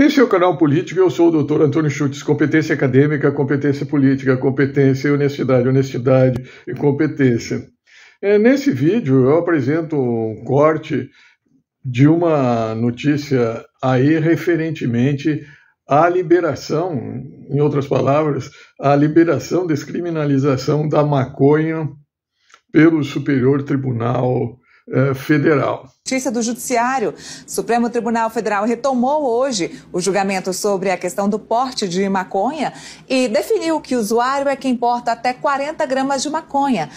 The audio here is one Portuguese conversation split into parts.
Esse é o canal Político eu sou o Dr. Antônio Schultz. Competência acadêmica, competência política, competência e honestidade, honestidade e competência. É, nesse vídeo eu apresento um corte de uma notícia aí referentemente à liberação, em outras palavras, à liberação, descriminalização da maconha pelo Superior Tribunal eh, federal. Notícia do Judiciário. O Supremo Tribunal Federal retomou hoje o julgamento sobre a questão do porte de maconha e definiu que o usuário é quem porta até 40 gramas de maconha.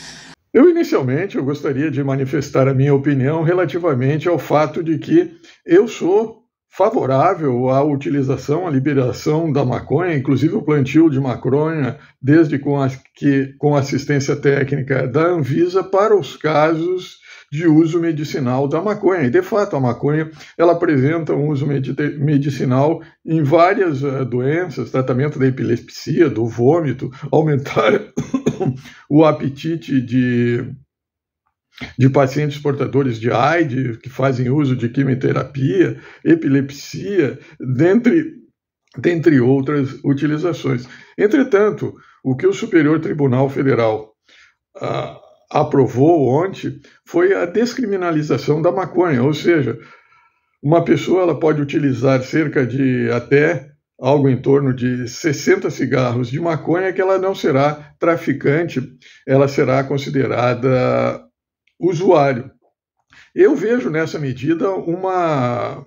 Eu inicialmente eu gostaria de manifestar a minha opinião relativamente ao fato de que eu sou favorável à utilização, à liberação da maconha, inclusive o plantio de maconha, desde com, a, que, com assistência técnica da Anvisa para os casos de uso medicinal da maconha. E, de fato, a maconha ela apresenta um uso medicinal em várias eh, doenças, tratamento da epilepsia, do vômito, aumentar o apetite de de pacientes portadores de AIDS que fazem uso de quimioterapia, epilepsia, dentre, dentre outras utilizações. Entretanto, o que o Superior Tribunal Federal ah, aprovou ontem foi a descriminalização da maconha, ou seja, uma pessoa ela pode utilizar cerca de até algo em torno de 60 cigarros de maconha que ela não será traficante, ela será considerada usuário. Eu vejo nessa medida uma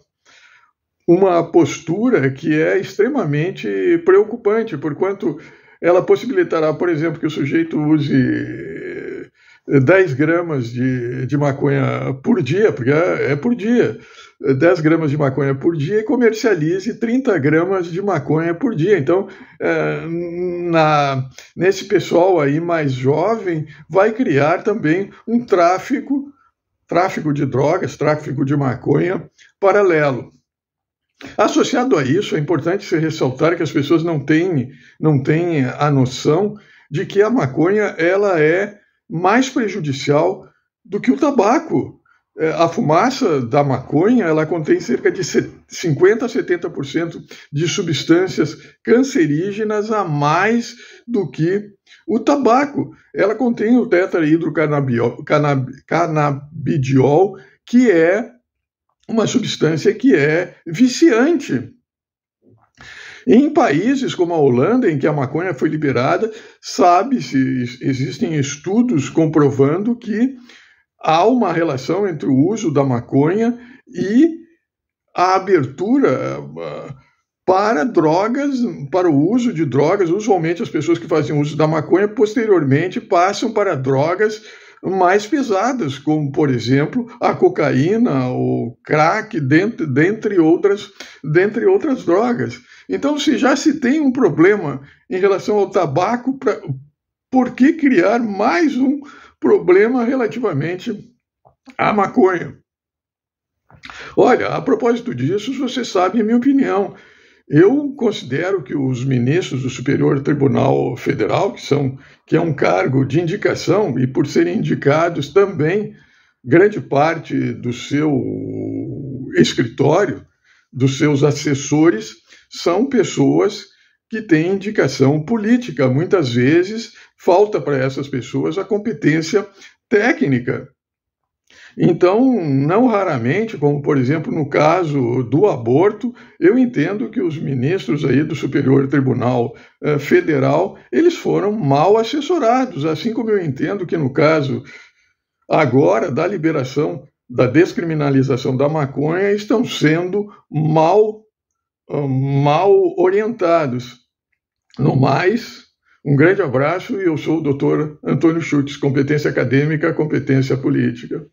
uma postura que é extremamente preocupante, porquanto ela possibilitará, por exemplo, que o sujeito use 10 gramas de, de maconha por dia, porque é, é por dia, 10 gramas de maconha por dia e comercialize 30 gramas de maconha por dia. Então, é, na, nesse pessoal aí mais jovem, vai criar também um tráfico, tráfico de drogas, tráfico de maconha paralelo. Associado a isso, é importante se ressaltar que as pessoas não têm, não têm a noção de que a maconha ela é mais prejudicial do que o tabaco. É, a fumaça da maconha ela contém cerca de 50% a 70% de substâncias cancerígenas a mais do que o tabaco, ela contém o tetrahidrocannabidiol, que é uma substância que é viciante. Em países como a Holanda, em que a maconha foi liberada, sabe-se, existem estudos comprovando que há uma relação entre o uso da maconha e a abertura eh, para drogas, para o uso de drogas. Usualmente as pessoas que faziam uso da maconha posteriormente passam para drogas mais pesadas, como por exemplo a cocaína, o crack, dentre, dentre, outras, dentre outras drogas. Então, se já se tem um problema em relação ao tabaco, pra, por que criar mais um problema relativamente à maconha? Olha, a propósito disso, você sabe a minha opinião. Eu considero que os ministros do Superior Tribunal Federal, que, são, que é um cargo de indicação, e por serem indicados também, grande parte do seu escritório, dos seus assessores, são pessoas que têm indicação política. Muitas vezes falta para essas pessoas a competência técnica. Então, não raramente, como por exemplo no caso do aborto, eu entendo que os ministros aí do Superior Tribunal eh, Federal, eles foram mal assessorados, assim como eu entendo que no caso agora da liberação da descriminalização da maconha estão sendo mal mal orientados. No mais, um grande abraço e eu sou o Dr. Antônio Schultz, competência acadêmica, competência política.